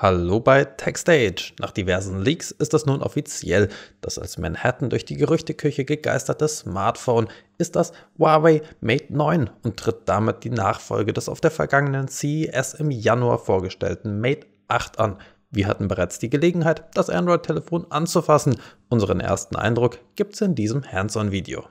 Hallo bei TechStage. Nach diversen Leaks ist es nun offiziell. Das als Manhattan durch die Gerüchteküche gegeisterte Smartphone ist das Huawei Mate 9 und tritt damit die Nachfolge des auf der vergangenen CES im Januar vorgestellten Mate 8 an. Wir hatten bereits die Gelegenheit, das Android-Telefon anzufassen. Unseren ersten Eindruck gibt's in diesem Hands-on-Video.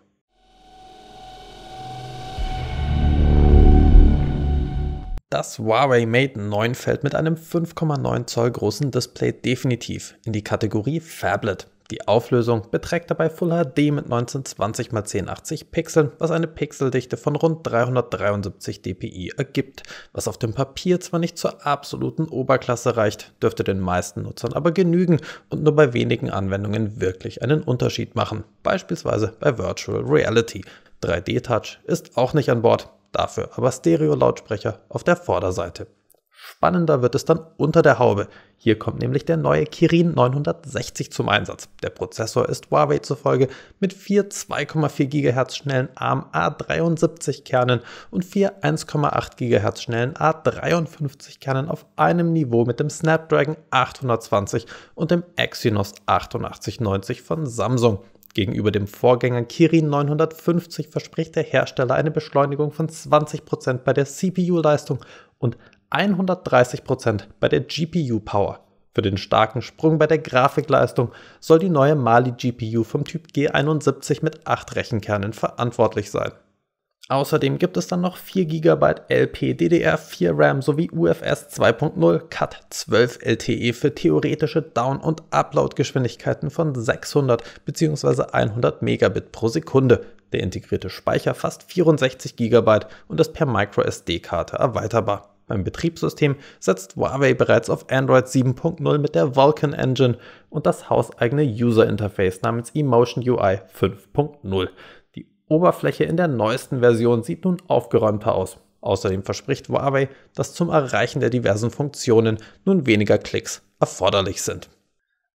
das Huawei Mate 9 fällt mit einem 5,9 Zoll großen Display definitiv in die Kategorie Fablet. Die Auflösung beträgt dabei Full HD mit 1920 x 1080 Pixeln, was eine Pixeldichte von rund 373 dpi ergibt. Was auf dem Papier zwar nicht zur absoluten Oberklasse reicht, dürfte den meisten Nutzern aber genügen und nur bei wenigen Anwendungen wirklich einen Unterschied machen, beispielsweise bei Virtual Reality. 3D-Touch ist auch nicht an Bord, dafür aber Stereo-Lautsprecher auf der Vorderseite. Spannender wird es dann unter der Haube. Hier kommt nämlich der neue Kirin 960 zum Einsatz. Der Prozessor ist Huawei zufolge mit vier 2,4 GHz schnellen ARM A73 Kernen und vier 1,8 GHz schnellen A53 Kernen auf einem Niveau mit dem Snapdragon 820 und dem Exynos 8890 von Samsung. Gegenüber dem Vorgänger Kirin 950 verspricht der Hersteller eine Beschleunigung von 20% bei der CPU-Leistung und 130% bei der GPU-Power. Für den starken Sprung bei der Grafikleistung soll die neue Mali GPU vom Typ G71 mit 8 Rechenkernen verantwortlich sein. Außerdem gibt es dann noch 4 GB LPDDR4 RAM sowie UFS 2.0 Cat 12 LTE für theoretische Down- und Upload-Geschwindigkeiten von 600 bzw. 100 Megabit pro Sekunde, der integrierte Speicher fasst 64 GB und ist per MicroSD-Karte erweiterbar. Beim Betriebssystem setzt Huawei bereits auf Android 7.0 mit der Vulkan Engine und das hauseigene User Interface namens Emotion UI 5.0. Oberfläche in der neuesten Version sieht nun aufgeräumter aus. Außerdem verspricht Huawei, dass zum Erreichen der diversen Funktionen nun weniger Klicks erforderlich sind.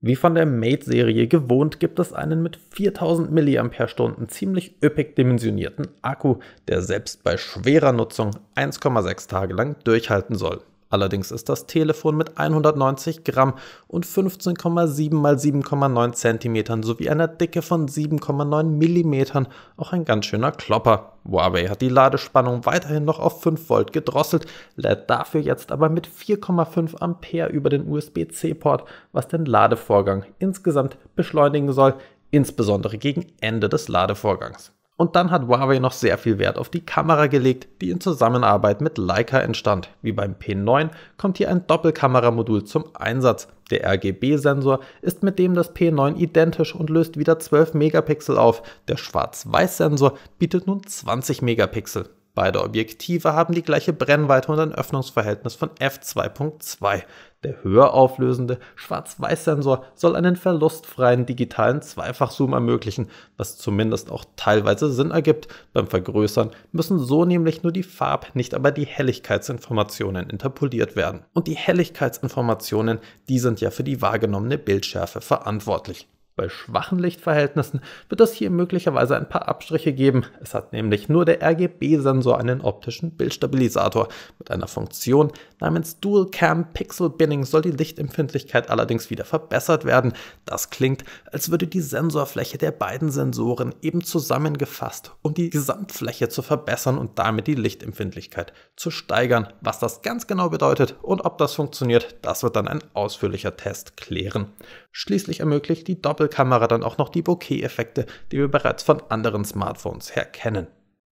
Wie von der Mate-Serie gewohnt gibt es einen mit 4000 mAh ziemlich üppig dimensionierten Akku, der selbst bei schwerer Nutzung 1,6 Tage lang durchhalten soll. Allerdings ist das Telefon mit 190 Gramm und 15,7 x 7,9 cm sowie einer Dicke von 7,9 mm auch ein ganz schöner Klopper. Huawei hat die Ladespannung weiterhin noch auf 5 Volt gedrosselt, lädt dafür jetzt aber mit 4,5 Ampere über den USB-C-Port, was den Ladevorgang insgesamt beschleunigen soll, insbesondere gegen Ende des Ladevorgangs. Und dann hat Huawei noch sehr viel Wert auf die Kamera gelegt, die in Zusammenarbeit mit Leica entstand. Wie beim P9 kommt hier ein Doppelkameramodul zum Einsatz. Der RGB-Sensor ist mit dem des P9 identisch und löst wieder 12 Megapixel auf. Der Schwarz-Weiß-Sensor bietet nun 20 Megapixel. Beide Objektive haben die gleiche Brennweite und ein Öffnungsverhältnis von f2.2. Der höher auflösende Schwarz-Weiß-Sensor soll einen verlustfreien digitalen Zweifachzoom ermöglichen, was zumindest auch teilweise Sinn ergibt. Beim Vergrößern müssen so nämlich nur die Farb, nicht aber die Helligkeitsinformationen interpoliert werden. Und die Helligkeitsinformationen, die sind ja für die wahrgenommene Bildschärfe verantwortlich. Bei schwachen Lichtverhältnissen wird es hier möglicherweise ein paar Abstriche geben. Es hat nämlich nur der RGB-Sensor einen optischen Bildstabilisator. Mit einer Funktion namens Dual Cam Pixel Binning soll die Lichtempfindlichkeit allerdings wieder verbessert werden. Das klingt, als würde die Sensorfläche der beiden Sensoren eben zusammengefasst, um die Gesamtfläche zu verbessern und damit die Lichtempfindlichkeit zu steigern. Was das ganz genau bedeutet und ob das funktioniert, das wird dann ein ausführlicher Test klären. Schließlich ermöglicht die Doppel Kamera dann auch noch die Bokeh-Effekte, die wir bereits von anderen Smartphones her kennen.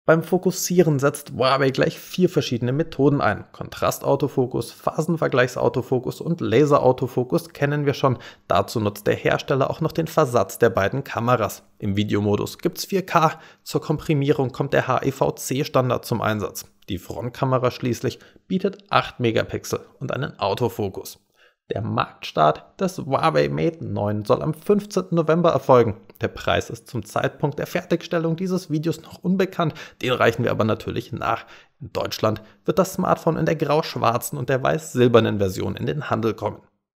Beim Fokussieren setzt Huawei gleich vier verschiedene Methoden ein. Kontrastautofokus, Phasenvergleichsautofokus und Laserautofokus kennen wir schon. Dazu nutzt der Hersteller auch noch den Versatz der beiden Kameras. Im Videomodus gibt's 4K, zur Komprimierung kommt der HEVC-Standard zum Einsatz. Die Frontkamera schließlich bietet 8 Megapixel und einen Autofokus. Der Marktstart des Huawei Mate 9 soll am 15. November erfolgen. Der Preis ist zum Zeitpunkt der Fertigstellung dieses Videos noch unbekannt, den reichen wir aber natürlich nach. In Deutschland wird das Smartphone in der grau-schwarzen und der weiß-silbernen Version in den Handel kommen.